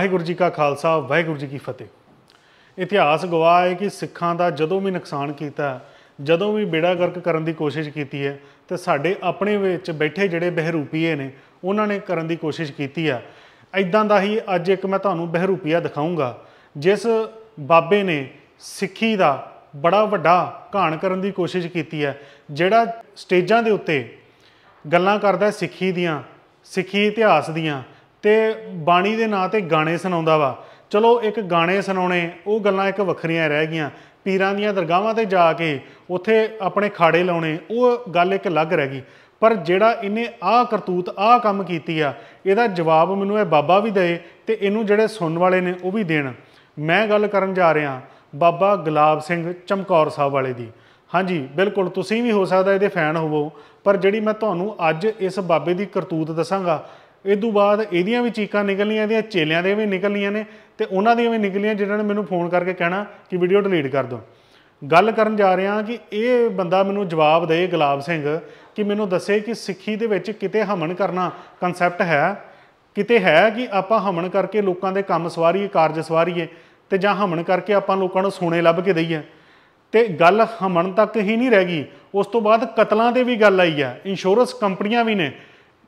ਵਾਹਿਗੁਰੂ ਜੀ ਕਾ ਖਾਲਸਾ ਵਾਹਿਗੁਰੂ ਜੀ ਕੀ ਫਤਿਹ ਇਤਿਹਾਸ ਗਵਾਹ ਹੈ ਕਿ ਸਿੱਖਾਂ ਦਾ ਜਦੋਂ ਵੀ ਨੁਕਸਾਨ ਕੀਤਾ ਜਦੋਂ ਵੀ ਬੇੜਾ ਗਰਕ ਕਰਨ ਦੀ ਕੋਸ਼ਿਸ਼ ਕੀਤੀ ਹੈ ਤੇ ਸਾਡੇ ਆਪਣੇ ਵਿੱਚ ਬੈਠੇ ਜਿਹੜੇ ਬਹਿਰੂਪੀਏ ਨੇ ਉਹਨਾਂ ਨੇ ਕਰਨ ਦੀ ਕੋਸ਼ਿਸ਼ ਕੀਤੀ ਆ ਐਦਾਂ ਦਾ ਹੀ ਅੱਜ ਇੱਕ ਮੈਂ ਤੁਹਾਨੂੰ ਬਹਿਰੂਪੀਆ ਦਿਖਾਉਂਗਾ ਜਿਸ ਬਾਬੇ ਨੇ ਸਿੱਖੀ ਦਾ ਬੜਾ ਵੱਡਾ ਘਾਣ ਕਰਨ ਦੀ ਕੋਸ਼ਿਸ਼ ਕੀਤੀ ਹੈ ਜਿਹੜਾ ਸਟੇਜਾਂ ਦੇ ਉੱਤੇ ਗੱਲਾਂ ਕਰਦਾ ਸਿੱਖੀ ਦੀਆਂ ਸਿੱਖੀ ਇਤਿਹਾਸ ਦੀਆਂ ਤੇ ਬਾਣੀ ਦੇ ਨਾਂ ਤੇ ਗਾਣੇ ਸੁਣਾਉਂਦਾ ਵਾ ਚਲੋ ਇੱਕ ਗਾਣੇ ਸੁਣਾਉਣੇ ਉਹ ਗੱਲਾਂ ਇੱਕ ਵੱਖਰੀਆਂ ਰਹਿ ਗਈਆਂ ਪੀਰਾਂ ਦੀਆਂ ਦਰਗਾਹਾਂ ਤੇ ਜਾ ਕੇ ਉੱਥੇ ਆਪਣੇ ਖਾੜੇ ਲਾਉਣੇ ਉਹ ਗੱਲ ਇੱਕ ਅਲੱਗ ਰਹਿ ਗਈ ਪਰ ਜਿਹੜਾ ਇਹਨੇ ਆਹ ਕਰਤੂਤ ਆਹ ਕੰਮ ਕੀਤੀ ਆ ਇਹਦਾ ਜਵਾਬ ਮੈਨੂੰ ਇਹ ਬਾਬਾ ਵੀ ਦੇ ਤੇ ਇਹਨੂੰ ਜਿਹੜੇ ਸੁਣਨ ਵਾਲੇ ਨੇ ਉਹ ਵੀ ਦੇਣ ਮੈਂ ਗੱਲ ਕਰਨ ਜਾ ਰਿਹਾ ਬਾਬਾ ਗੁਲਾਬ ਸਿੰਘ ਚਮਕੌਰ ਸਾਹਿਬ ਵਾਲੇ ਦੀ ਹਾਂਜੀ ਬਿਲਕੁਲ ਤੁਸੀਂ ਵੀ ਹੋ ਸਕਦਾ ਇਹਦੇ ਫੈਨ ਹੋਵੋ ਪਰ ਜਿਹੜੀ ਮੈਂ ਤੁਹਾਨੂੰ ਅੱਜ ਇਸ ਬਾਬੇ ਦੀ ਕਰਤੂਤ ਦੱਸਾਂਗਾ ਇਸ ਤੋਂ ਬਾਅਦ ਇਹਦੀਆਂ ਵੀ ਚੀਕਾਂ ਨਿਕਲੀਆਂ ਇਹਦੀਆਂ ਚੇਲਿਆਂ ਦੇ ਵੀ ਨਿਕਲੀਆਂ ਨੇ ਤੇ ਉਹਨਾਂ ਦੀਆਂ ਵੀ ਨਿਕਲੀਆਂ ਜਿਨ੍ਹਾਂ ਨੇ ਮੈਨੂੰ ਫੋਨ ਕਰਕੇ ਕਹਿਣਾ ਕਿ ਵੀਡੀਓ ਡਿਲੀਟ ਕਰ ਦਿਓ ਗੱਲ ਕਰਨ ਜਾ ਰਿਹਾ ਕਿ ਇਹ ਬੰਦਾ ਮੈਨੂੰ ਜਵਾਬ ਦੇ ਗੁਲਾਬ ਸਿੰਘ ਕਿ ਮੈਨੂੰ ਦੱਸੇ ਕਿ ਸਿੱਖੀ ਦੇ ਵਿੱਚ ਕਿਤੇ ਹਮਣ ਕਰਨਾ ਕਨਸੈਪਟ ਹੈ ਕਿਤੇ ਹੈ ਕਿ ਆਪਾਂ ਹਮਣ ਕਰਕੇ ਲੋਕਾਂ ਦੇ ਕੰਮ ਸਵਾਰੀਏ ਕਾਰਜ ਸਵਾਰੀਏ ਤੇ ਜਾਂ ਹਮਣ ਕਰਕੇ ਆਪਾਂ ਲੋਕਾਂ ਨੂੰ ਸੋਨੇ ਲੱਭ ਕੇ ਦਈਏ ਤੇ ਗੱਲ ਹਮਣ ਤੱਕ ਹੀ ਨਹੀਂ ਰਹਿ ਗਈ ਉਸ ਤੋਂ ਬਾਅਦ ਕਤਲਾਂ ਦੇ ਵੀ ਗੱਲ ਆਈ ਆ ਇੰਸ਼ੋਰੈਂਸ ਕੰਪਨੀਆਂ ਵੀ ਨੇ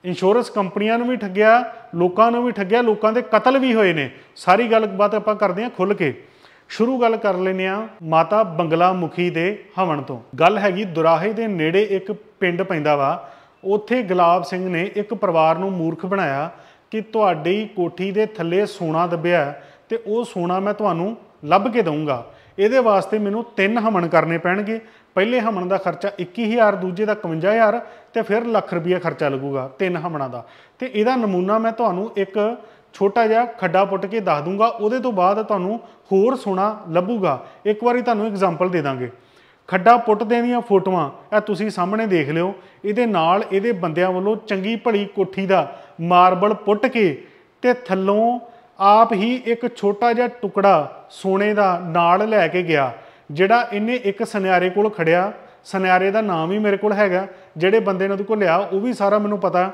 ਇੰਸ਼ੋਰੈਂਸ ਕੰਪਨੀਆਂ ਨੂੰ ਵੀ ਠੱਗਿਆ ਲੋਕਾਂ ਨੂੰ ਵੀ ਠੱਗਿਆ ਲੋਕਾਂ ਦੇ ਕਤਲ ਵੀ ਹੋਏ ਨੇ ਸਾਰੀ ਗੱਲਬਾਤ ਆਪਾਂ ਕਰਦੇ ਹਾਂ ਖੁੱਲ ਕੇ ਸ਼ੁਰੂ ਗੱਲ ਕਰ ਲੈਨੇ ਆ ਮਾਤਾ ਬੰਗਲਾ ਮੁਖੀ ਦੇ ਹਵਨ ਤੋਂ ਗੱਲ ਹੈਗੀ ਦੁਰਾਹੇ ਦੇ ਨੇੜੇ ਇੱਕ ਪਿੰਡ ਪੈਂਦਾ ਵਾ ਉੱਥੇ ਗੁਲਾਬ ਸਿੰਘ ਨੇ ਇੱਕ ਪਰਿਵਾਰ ਨੂੰ ਮੂਰਖ ਬਣਾਇਆ ਕਿ ਤੁਹਾਡੀ ਕੋਠੀ ਦੇ ਥੱਲੇ ਸੋਨਾ ਦੱਬਿਆ ਤੇ ਉਹ ਸੋਨਾ ਮੈਂ ਤੁਹਾਨੂੰ ਲੱਭ ਕੇ ਦਊਂਗਾ ਇਹਦੇ ਵਾਸਤੇ ਮੈਨੂੰ ਤਿੰਨ ਹਮਣ ਕਰਨੇ ਪੈਣਗੇ ਪਹਿਲੇ ਹਮਣ ਦਾ ਖਰਚਾ 21000 ਦੂਜੇ ਦਾ 51000 ਤੇ ਫਿਰ ਲੱਖ ਰੁਪਏ ਖਰਚਾ ਲੱਗੂਗਾ ਤਿੰਨ ਹਮਣਾਂ ਦਾ ਤੇ ਇਹਦਾ ਨਮੂਨਾ ਮੈਂ ਤੁਹਾਨੂੰ ਇੱਕ ਛੋਟਾ ਜਿਹਾ ਖੱਡਾ ਪੁੱਟ ਕੇ ਦੱਸ ਦੂੰਗਾ ਉਹਦੇ ਤੋਂ ਬਾਅਦ ਤੁਹਾਨੂੰ ਹੋਰ ਸੋਣਾ ਲੱਭੂਗਾ ਇੱਕ ਵਾਰੀ ਤੁਹਾਨੂੰ ਐਗਜ਼ਾਮਪਲ ਦੇ ਦਾਂਗੇ ਖੱਡਾ ਪੁੱਟ ਦੀਆਂ ਫੋਟੋਆਂ ਇਹ ਤੁਸੀਂ ਸਾਹਮਣੇ ਦੇਖ ਲਿਓ ਇਹਦੇ ਨਾਲ ਇਹਦੇ ਬੰਦਿਆਂ ਵੱਲੋਂ ਚੰਗੀ ਭਲੀ ਕੋਠੀ ਦਾ ਮਾਰਬਲ ਪੁੱਟ ਕੇ ਤੇ ਥੱਲੋਂ ਆਪ ਹੀ ਇੱਕ ਛੋਟਾ ਜਿਹਾ ਟੁਕੜਾ ਸੋਨੇ ਦਾ ਨਾਲ ਲੈ ਕੇ ਗਿਆ ਜਿਹੜਾ ਇਹਨੇ ਇੱਕ ਸੁਨਿਆਰੇ ਕੋਲ ਖੜਿਆ ਸੁਨਿਆਰੇ ਦਾ ਨਾਮ ਹੀ ਮੇਰੇ ਕੋਲ ਹੈਗਾ ਜਿਹੜੇ ਬੰਦੇ ਨੇ ਉਹਦੇ ਕੋਲ ਲਿਆ ਉਹ ਵੀ ਸਾਰਾ ਮੈਨੂੰ ਪਤਾ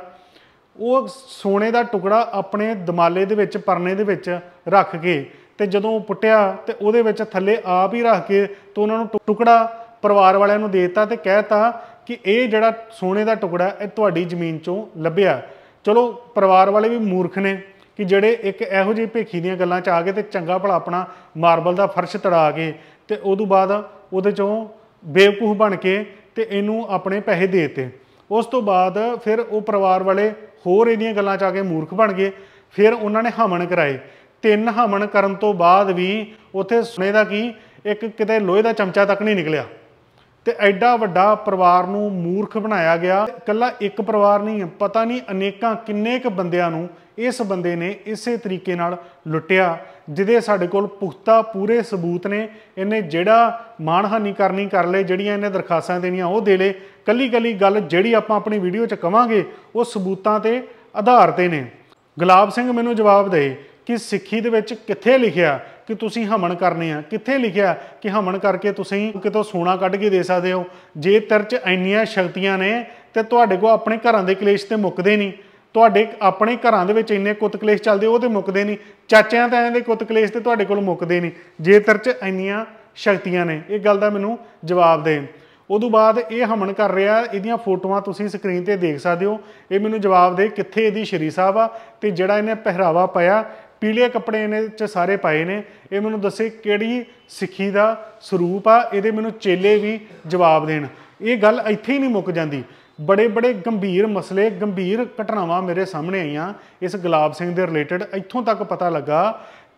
ਉਹ ਸੋਨੇ ਦਾ ਟੁਕੜਾ ਆਪਣੇ ਦਿਮਾਲੇ ਦੇ ਵਿੱਚ ਪਰਨੇ ਦੇ ਵਿੱਚ ਰੱਖ ਕੇ ਤੇ ਜਦੋਂ ਪੁੱਟਿਆ ਤੇ ਉਹਦੇ ਵਿੱਚ ਥੱਲੇ ਆਪ ਹੀ ਰੱਖ ਕੇ ਤੇ ਉਹਨਾਂ ਨੂੰ ਟੁਕੜਾ ਪਰਿਵਾਰ ਵਾਲਿਆਂ ਨੂੰ ਦੇ ਦਿੱਤਾ ਤੇ ਕਹਿਤਾ ਕਿ ਇਹ ਜਿਹੜਾ ਸੋਨੇ ਦਾ ਟੁਕੜਾ ਇਹ ਤੁਹਾਡੀ ਜ਼ਮੀਨ ਚੋਂ ਲੱਭਿਆ ਚਲੋ ਪਰਿਵਾਰ ਵਾਲੇ ਵੀ ਮੂਰਖ ਨੇ ਕਿ ਜਿਹੜੇ ਇੱਕ ਇਹੋ ਜਿਹੀ ਭੇਖੀ ਦੀਆਂ ਗੱਲਾਂ 'ਚ ਆ ਗਏ ਤੇ ਚੰਗਾ ਭਲਾ ਆਪਣਾ ਮਾਰਬਲ ਦਾ ਫਰਸ਼ ਤੜਾ ਕੇ ਤੇ ਉਦੋਂ ਬਾਅਦ ਉਹਦੇ 'ਚੋਂ ਬੇਵਕੂਫ ਬਣ ਕੇ ਤੇ ਇਹਨੂੰ ਆਪਣੇ ਪੈਸੇ ਦੇ ਦਿੱਤੇ ਉਸ ਤੋਂ ਬਾਅਦ ਫਿਰ ਉਹ ਪਰਿਵਾਰ ਵਾਲੇ ਹੋਰ ਇਹਦੀਆਂ ਗੱਲਾਂ 'ਚ ਆ ਕੇ ਮੂਰਖ ਬਣ ਗਏ ਫਿਰ ਉਹਨਾਂ ਨੇ ਹਮਣ ਕਰਾਏ ਤਿੰਨ ਹਮਣ ਕਰਨ ਤੋਂ ਬਾਅਦ ਵੀ ਉੱਥੇ ਸੁਨੇ ਦਾ ਕੀ ਇੱਕ ਕਿਤੇ ਲੋਹੇ ਦਾ ਚਮਚਾ ਤੱਕ ਨਹੀਂ ਨਿਕਲਿਆ ਤੇ ਐਡਾ ਵੱਡਾ ਪਰਿਵਾਰ ਨੂੰ ਮੂਰਖ ਬਣਾਇਆ ਗਿਆ ਕੱਲਾ ਇੱਕ ਪਰਿਵਾਰ ਨਹੀਂ ਪਤਾ ਨਹੀਂ ਅਨੇਕਾਂ ਕਿੰਨੇ ਕ ਬੰਦਿਆਂ ਨੂੰ ਇਸ ਬੰਦੇ ਨੇ ਇਸੇ ਤਰੀਕੇ ਨਾਲ ਲੁੱਟਿਆ ਜਿਹਦੇ ਸਾਡੇ ਕੋਲ ਪੁਖਤਾ ਪੂਰੇ ਸਬੂਤ ਨੇ ਇਹਨੇ ਜਿਹੜਾ ਮਾਨਹਾਨੀ ਕਰਨੀ ਕਰ ਲਏ ਜਿਹੜੀਆਂ ਇਹਨੇ ਦਰਖਾਸਤਾਂ ਦੇਣੀਆਂ ਉਹ ਦੇ ਲਏ ਕੱਲੀ ਕੱਲੀ ਗੱਲ ਜਿਹੜੀ ਆਪਾਂ ਆਪਣੀ ਵੀਡੀਓ 'ਚ ਕਵਾਂਗੇ ਉਹ ਸਬੂਤਾਂ ਤੇ ਆਧਾਰ ਤੇ ਨੇ ਗੁਲਾਬ ਸਿੰਘ ਮੈਨੂੰ ਜਵਾਬ ਦੇ ਕਿ ਸਿੱਖੀ ਦੇ ਵਿੱਚ ਕਿੱਥੇ ਲਿਖਿਆ ਕਿ ਤੁਸੀਂ ਹਮਣ ਕਰਨੇ ਆ ਕਿੱਥੇ ਲਿਖਿਆ ਕਿ ਹਮਣ ਕਰਕੇ ਤੁਸੀਂ ਕਿਤੋਂ ਸੋਨਾ ਕੱਢ ਕੇ ਦੇ ਸਕਦੇ ਹੋ ਜੇ 'ਚ ਇੰਨੀਆਂ ਸ਼ਕਤੀਆਂ ਨੇ ਤੇ ਤੁਹਾਡੇ ਕੋ ਆਪਣੇ ਘਰਾਂ ਦੇ ਕਲੇਸ਼ ਤੇ ਮੁੱਕਦੇ ਨਹੀਂ ਤੁਹਾਡੇ ਆਪਣੇ ਘਰਾਂ ਦੇ ਵਿੱਚ ਇੰਨੇ ਕੁੱਤ ਕਲੇਸ਼ ਚੱਲਦੇ ਉਹ ਤੇ ਮੁੱਕਦੇ ਨਹੀਂ ਚਾਚਿਆਂ ਤਾਂ ਦੇ ਕੁੱਤ ਕਲੇਸ਼ ਤੇ ਤੁਹਾਡੇ ਕੋਲ ਮੁੱਕਦੇ ਨਹੀਂ ਜੇ ਤਰਚ ਇੰਨੀਆਂ ਸ਼ਕਤੀਆਂ ਨੇ ਇਹ ਗੱਲ ਦਾ ਮੈਨੂੰ ਜਵਾਬ ਦੇ ਉਦੋਂ ਬਾਅਦ ਇਹ ਹਮਣ ਕਰ ਰਿਹਾ ਇਹਦੀਆਂ ਫੋਟੋਆਂ ਤੁਸੀਂ ਸਕਰੀਨ ਤੇ ਦੇਖ ਸਕਦੇ ਹੋ ਇਹ ਮੈਨੂੰ ਜਵਾਬ ਦੇ ਕਿੱਥੇ ਇਹਦੀ ਸ਼ਰੀ ਸਾਹਿਬ ਆ ਤੇ ਜਿਹੜਾ ਇਹਨੇ ਪਹਿਰਾਵਾ ਪਾਇਆ ਪੀਲੇ ਕੱਪੜੇ ਇਹਨੇ ਚ ਸਾਰੇ ਪਾਏ ਨੇ ਇਹ ਮੈਨੂੰ ਦੱਸੇ ਕਿਹੜੀ ਸਿੱਖੀ ਦਾ ਸਰੂਪ ਆ ਇਹਦੇ ਮੈਨੂੰ ਚੇਲੇ ਵੀ ਜਵਾਬ ਦੇਣ ਇਹ ਗੱਲ ਇੱਥੇ ਹੀ ਨਹੀਂ ਮੁੱਕ ਜਾਂਦੀ ਬੜੇ ਬੜੇ ਗੰਭੀਰ ਮਸਲੇ ਗੰਭੀਰ ਘਟਨਾਵਾਂ ਮੇਰੇ ਸਾਹਮਣੇ ਆਈਆਂ ਇਸ ਗੁਲਾਬ ਸਿੰਘ ਦੇ ਰਿਲੇਟਡ ਇੱਥੋਂ ਤੱਕ ਪਤਾ ਲੱਗਾ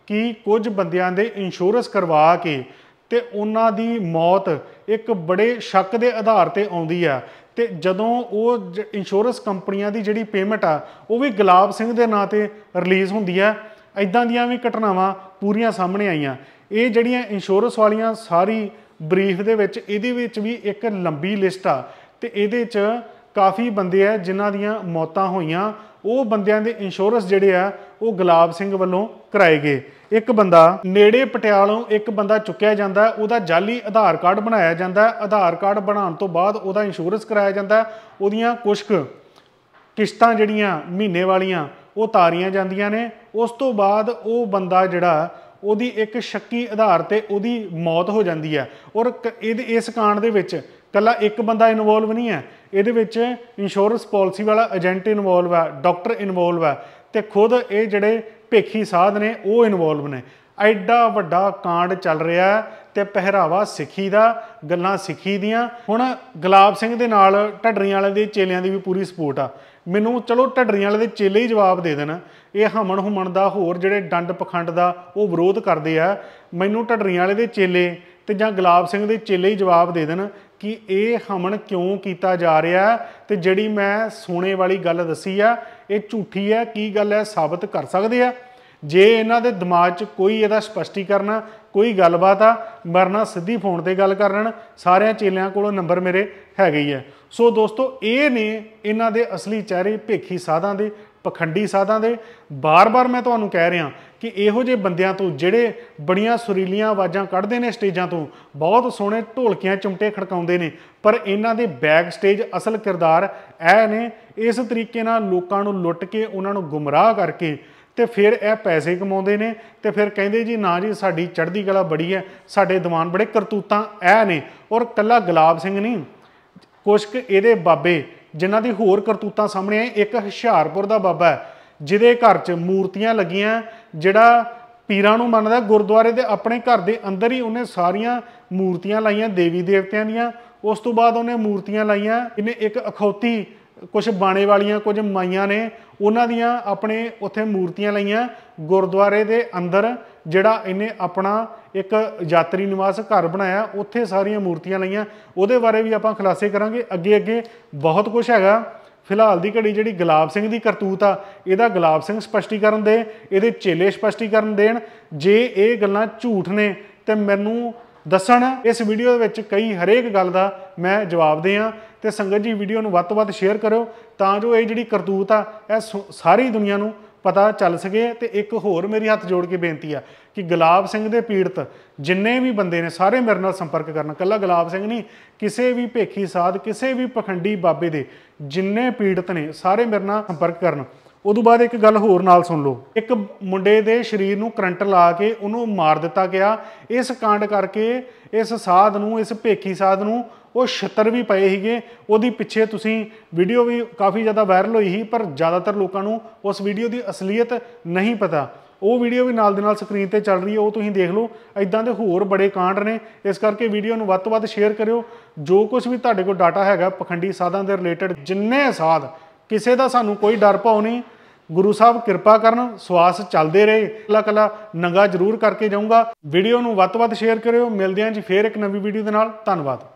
ਕਿ ਕੁਝ ਬੰਦਿਆਂ ਦੇ ਇੰਸ਼ੋਰੈਂਸ ਕਰਵਾ ਕੇ ਤੇ ਉਹਨਾਂ ਦੀ ਮੌਤ ਇੱਕ ਬੜੇ ਸ਼ੱਕ ਦੇ ਆਧਾਰ ਤੇ ਆਉਂਦੀ ਆ ਤੇ ਜਦੋਂ ਉਹ ਇੰਸ਼ੋਰੈਂਸ ਕੰਪਨੀਆਂ ਦੀ ਜਿਹੜੀ ਪੇਮੈਂਟ ਆ ਉਹ ਵੀ ਗੁਲਾਬ ਸਿੰਘ ਦੇ ਨਾਂ ਤੇ ਰਿਲੀਜ਼ ਹੁੰਦੀ ਆ ਇਦਾਂ ਦੀਆਂ ਵੀ ਘਟਨਾਵਾਂ ਪੂਰੀਆਂ ਸਾਹਮਣੇ ਆਈਆਂ ਇਹ ਜਿਹੜੀਆਂ ਇੰਸ਼ੋਰੈਂਸ ਵਾਲੀਆਂ ਸਾਰੀ ਬਰੀਫ ਦੇ ਵਿੱਚ ਇਹਦੇ ਵਿੱਚ ਵੀ ਇੱਕ ਲੰਬੀ ਲਿਸਟ ਆ ਤੇ ਇਹਦੇ 'ਚ ਕਾਫੀ ਬੰਦੇ ਆ ਜਿਨ੍ਹਾਂ ਦੀਆਂ ਮੌਤਾਂ ਹੋਈਆਂ ਉਹ ਬੰਦਿਆਂ ਦੇ ਇੰਸ਼ੋਰੈਂਸ ਜਿਹੜੇ ਆ ਉਹ ਗੁਲਾਬ ਸਿੰਘ ਵੱਲੋਂ ਕਰਾਏ ਗਏ ਇੱਕ ਬੰਦਾ ਨੇੜੇ ਪਟਿਆਲੋਂ ਇੱਕ ਬੰਦਾ ਚੁੱਕਿਆ ਜਾਂਦਾ ਉਹਦਾ ਜਾਲੀ ਆਧਾਰ ਕਾਰਡ ਬਣਾਇਆ ਜਾਂਦਾ ਆਧਾਰ ਕਾਰਡ ਬਣਾਉਣ ਤੋਂ ਬਾਅਦ ਉਹਦਾ ਇੰਸ਼ੋਰੈਂਸ ਕਰਾਇਆ ਜਾਂਦਾ ਉਹਦੀਆਂ ਕੁਸ਼ਕ ਕਿਸ਼ਤਾਂ ਜਿਹੜੀਆਂ ਮਹੀਨੇ ਵਾਲੀਆਂ ਉਹ ਤਾਰੀਆਂ ਜਾਂਦੀਆਂ ਨੇ ਉਸ ਤੋਂ ਬਾਅਦ ਉਹ ਬੰਦਾ ਜਿਹੜਾ ਉਹਦੀ ਇੱਕ ਸ਼ੱਕੀ ਆਧਾਰ ਤੇ ਉਹਦੀ ਮੌਤ ਹੋ ਜਾਂਦੀ ਹੈ ਔਰ ਇਹਦੇ ਇਸ ਕਾਂਡ ਦੇ ਵਿੱਚ ਕੱਲਾ ਇੱਕ ਬੰਦਾ ਇਨਵੋਲਵ ਨਹੀਂ ਹੈ ਇਹਦੇ ਵਿੱਚ ਇੰਸ਼ੋਰੈਂਸ ਪਾਲਿਸੀ ਵਾਲਾ ਏਜੰਟ ਇਨਵੋਲਵ ਹੈ ਡਾਕਟਰ ਇਨਵੋਲਵ ਹੈ ਤੇ ਖੁਦ ਇਹ ਜਿਹੜੇ ਭੇਖੀ ਸਾਧ ਨੇ ਉਹ ਇਨਵੋਲਵ ਨੇ ਐਡਾ ਵੱਡਾ ਕਾਂਡ ਚੱਲ ਰਿਹਾ ਤੇ ਪਹਿਰਾਵਾ ਸਿੱਖੀ ਦਾ ਗੱਲਾਂ ਸਿੱਖੀ ਦੀਆਂ ਹੁਣ ਗੁਲਾਬ ਸਿੰਘ ਦੇ ਨਾਲ ਢੱਡਰੀਆਂ ਵਾਲੇ ਦੇ ਚੇਲਿਆਂ ਦੀ ਵੀ ਪੂਰੀ ਸਪੋਰਟ ਆ ਮੈਨੂੰ ਚਲੋ ਢੱਡਰੀਆਂ ਵਾਲੇ ਦੇ ਚੇਲੇ ਹੀ ਜਵਾਬ ਦੇ ਦੇਣ ਇਹ ਹਮਣ ਹਮਣ ਦਾ ਹੋਰ ਜਿਹੜੇ ਡੰਡ ਪਖੰਡ ਦਾ ਉਹ ਵਿਰੋਧ ਕਰਦੇ ਆ ਮੈਨੂੰ ਢੱਡਰੀਆਂ ਵਾਲੇ ਦੇ ਚੇਲੇ ਤੇ ਜਾਂ ਗੁਲਾਬ ਸਿੰਘ ਦੇ ਚੇਲੇ ਹੀ ਜਵਾਬ ਦੇ ਦੇਣ ਕਿ ਇਹ ਹਮਣ ਕਿਉਂ ਕੀਤਾ ਜਾ ਰਿਹਾ ਤੇ ਜਿਹੜੀ ਮੈਂ ਸੋਨੇ ਵਾਲੀ ਗੱਲ ਦੱਸੀ ਆ ਇਹ ਝੂਠੀ ਆ ਕੀ ਗੱਲ ਹੈ ਸਾਬਤ ਕਰ ਸਕਦੇ ਆ ਜੇ ਇਹਨਾਂ ਦੇ ਦਿਮਾਗ 'ਚ ਕੋਈ ਇਹਦਾ ਸਪਸ਼ਟੀਕਰਨ ਕੋਈ ਗੱਲਬਾਤ ਆ ਮਰਨਾ ਸਿੱਧੀ ਫੋਨ ਤੇ ਗੱਲ ਕਰਨ ਸਾਰਿਆਂ ਚੇਲਿਆਂ ਕੋਲੋਂ ਨੰਬਰ ਮੇਰੇ ਹੈਗੇ ਹੀ ਆ ਸੋ ਦੋਸਤੋ ਇਹ ਨੇ ਇਹਨਾਂ ਦੇ ਅਸਲੀ ਚਿਹਰੇ ਭੇਖੀ ਸਾਧਾਂ ਦੇ ਪਖੰਡੀ ਸਾਧਾਂ ਦੇ ਬਾਰ-ਬਾਰ ਮੈਂ ਤੁਹਾਨੂੰ ਕਹਿ ਰਿਹਾ ਕਿ ਇਹੋ ਜਿਹੇ ਬੰਦਿਆਂ ਤੋਂ ਜਿਹੜੇ ਬੜੀਆਂ ਸੁਰੀਲੀਆਂ ਆਵਾਜ਼ਾਂ ਕੱਢਦੇ ਨੇ ਸਟੇਜਾਂ ਤੋਂ ਬਹੁਤ ਸੋਹਣੇ ਢੋਲਕੀਆਂ ਚਿਮਟੇ ਖੜਕਾਉਂਦੇ ਨੇ ਪਰ ਇਹਨਾਂ ਦੇ ਬੈਕ ਸਟੇਜ ਅਸਲ ਕਿਰਦਾਰ ਇਹ ਨੇ ਇਸ ਤਰੀਕੇ ਨਾਲ ਲੋਕਾਂ ਨੂੰ ਲੁੱਟ ਕੇ ਉਹਨਾਂ ਨੂੰ ਗੁੰਮਰਾਹ ਕਰਕੇ ਤੇ ਫਿਰ ਇਹ ਪੈਸੇ ਕਮਾਉਂਦੇ ਨੇ ਤੇ ਫਿਰ ਕਹਿੰਦੇ ਜੀ ਨਾ ਜੀ ਸਾਡੀ ਚੜ੍ਹਦੀ ਕਲਾ ਬੜੀ ਹੈ ਸਾਡੇ ਦੀਵਾਨ ਬੜੇ ਕਰਤੂਤਾਂ ਇਹ ਨੇ ਔਰ ਕੱਲਾ ਗੁਲਾਬ ਸਿੰਘ ਨਹੀਂ ਕੁਝ ਇਹਦੇ ਬਾਬੇ ਜਿਨ੍ਹਾਂ ਦੀ ਹੋਰ ਕਰਤੂਤਾਂ ਸਾਹਮਣੇ ਆਏ ਇੱਕ ਹੁਸ਼ਿਆਰਪੁਰ ਦਾ ਬਾਬਾ ਹੈ ਜਿਹਦੇ ਘਰ 'ਚ ਮੂਰਤੀਆਂ ਲੱਗੀਆਂ ਜਿਹੜਾ ਪੀਰਾਂ ਨੂੰ ਮੰਨਦਾ ਗੁਰਦੁਆਰੇ ਦੇ ਆਪਣੇ ਘਰ ਦੇ ਅੰਦਰ ਹੀ ਉਹਨੇ ਸਾਰੀਆਂ ਮੂਰਤੀਆਂ ਲਾਈਆਂ ਦੇਵੀ ਦੇਵਤਿਆਂ ਦੀਆਂ ਉਸ ਤੋਂ ਬਾਅਦ ਉਹਨੇ ਮੂਰਤੀਆਂ ਲਾਈਆਂ ਇਹਨੇ ਇੱਕ ਅਖੌਤੀ ਕੁਝ ਬਾਣੇ ਵਾਲੀਆਂ ਕੁਝ ਮਾਈਆਂ ਨੇ ਉਹਨਾਂ ਦੀਆਂ ਆਪਣੇ ਉੱਥੇ ਮੂਰਤੀਆਂ ਲਾਈਆਂ ਗੁਰਦੁਆਰੇ ਦੇ ਅੰਦਰ ਜਿਹੜਾ ਇਹਨੇ ਆਪਣਾ ਇੱਕ ਯਾਤਰੀ ਨਿਵਾਸ ਘਰ ਬਣਾਇਆ ਉੱਥੇ ਸਾਰੀਆਂ ਮੂਰਤੀਆਂ ਲਈਆਂ ਉਹਦੇ ਬਾਰੇ ਵੀ ਆਪਾਂ ਖੁਲਾਸੇ ਕਰਾਂਗੇ ਅੱਗੇ ਅੱਗੇ ਬਹੁਤ ਕੁਝ ਹੈਗਾ ਫਿਲਹਾਲ ਦੀ ਘੜੀ ਜਿਹੜੀ ਗੁਲਾਬ ਸਿੰਘ ਦੀ ਕਰਤੂਤ ਆ ਇਹਦਾ ਗੁਲਾਬ ਸਿੰਘ ਸਪਸ਼ਟੀਕਰਨ ਦੇ ਇਹਦੇ ਚੇਲੇ ਸਪਸ਼ਟੀਕਰਨ ਦੇਣ ਜੇ ਇਹ ਗੱਲਾਂ ਝੂਠ ਨੇ ਤੇ ਮੈਨੂੰ ਦੱਸਣ ਇਸ ਵੀਡੀਓ ਦੇ ਵਿੱਚ ਕਈ ਹਰੇਕ ਗੱਲ ਦਾ ਮੈਂ ਜਵਾਬ ਦੇ ਆ ਤੇ ਸੰਗਤ ਜੀ ਵੀਡੀਓ ਨੂੰ ਵੱਧ ਤੋਂ ਵੱਧ ਸ਼ੇਅਰ ਕਰਿਓ ਤਾਂ ਜੋ ਇਹ ਜਿਹੜੀ ਕਰਤੂਤ ਆ ਇਹ ਸਾਰੀ ਦੁਨੀਆ ਨੂੰ ਪਤਾ ਚੱਲ ਸਕੇ ਤੇ ਇੱਕ ਹੋਰ ਮੇਰੀ ਹੱਥ ਜੋੜ ਕੇ ਬੇਨਤੀ ਆ ਕਿ ਗੁਲਾਬ ਸਿੰਘ ਦੇ ਪੀੜਤ ਜਿੰਨੇ ਵੀ ਬੰਦੇ ਨੇ ਸਾਰੇ ਮੇਰੇ ਨਾਲ ਸੰਪਰਕ ਕਰਨ ਕੱਲਾ ਗੁਲਾਬ ਸਿੰਘ ਨਹੀਂ ਕਿਸੇ ਵੀ ਭੇਖੀ ਸਾਧ ਕਿਸੇ ਵੀ ਪਖੰਡੀ ਬਾਬੇ ਦੇ ਜਿੰਨੇ ਪੀੜਤ ਨੇ ਸਾਰੇ ਮੇਰੇ ਨਾਲ ਸੰਪਰਕ ਕਰਨ ਉਦੋਂ ਬਾਅਦ ਇੱਕ ਗੱਲ ਹੋਰ ਨਾਲ ਸੁਣ ਲਓ ਇੱਕ ਮੁੰਡੇ ਦੇ ਸਰੀਰ ਨੂੰ ਕਰੰਟ ਲਾ ਕੇ ਉਹਨੂੰ ਮਾਰ ਦਿੱਤਾ ਗਿਆ ਇਸ ਕਾਂਡ ਕਰਕੇ ਇਸ ਸਾਧ ਨੂੰ ਇਸ ਭੇਖੀ ਸਾਧ ਨੂੰ ਉਹ ਛਤਰ ਵੀ ਪਏ ਸੀਗੇ ਉਹਦੀ ਪਿੱਛੇ ਤੁਸੀਂ ਵੀਡੀਓ ਵੀ ਕਾਫੀ ਜ਼ਿਆਦਾ ਵਾਇਰਲ ਹੋਈ ਸੀ ਪਰ ਜ਼ਿਆਦਾਤਰ ਲੋਕਾਂ ਨੂੰ ਉਸ ਵੀਡੀਓ ਦੀ ਅਸਲੀਅਤ ਨਹੀਂ ਪਤਾ ਉਹ ਵੀਡੀਓ ਵੀ ਨਾਲ ਦੇ ਨਾਲ ਸਕਰੀਨ ਤੇ ਚੱਲ ਰਹੀ ਹੈ ਉਹ ਤੁਸੀਂ ਦੇਖ ਲਓ ਐਦਾਂ ਦੇ ਹੋਰ ਬੜੇ ਕਾਂਡ ਨੇ ਇਸ ਕਰਕੇ ਵੀਡੀਓ ਨੂੰ ਵੱਧ ਤੋਂ ਵੱਧ ਸ਼ੇਅਰ ਕਰਿਓ ਜੋ ਕੁਝ ਵੀ ਤੁਹਾਡੇ ਕੋਲ ਡਾਟਾ ਹੈਗਾ ਪਖੰਡੀ ਸਾਧਾਂ ਦੇ ਰਿਲੇਟਡ ਜਿੰਨੇ ਸਾਧ ਕਿਸੇ ਦਾ ਸਾਨੂੰ ਕੋਈ ਡਰ ਪਾਉ ਨਹੀਂ ਗੁਰੂ ਸਾਹਿਬ ਕਿਰਪਾ ਕਰਨ ਸਵਾਸ ਚੱਲਦੇ ਰਹੇ ਕਲਾ ਕਲਾ ਨੰਗਾ ਜ਼ਰੂਰ ਕਰਕੇ ਜਾਊਂਗਾ ਵੀਡੀਓ ਨੂੰ ਵੱਧ ਤੋਂ ਵੱਧ ਸ਼ੇਅਰ ਕਰਿਓ ਮਿਲਦੇ ਆਂ ਜੀ ਫੇਰ ਇੱਕ ਨਵੀਂ ਵੀਡੀਓ ਦੇ ਨਾਲ ਧੰਨਵਾਦ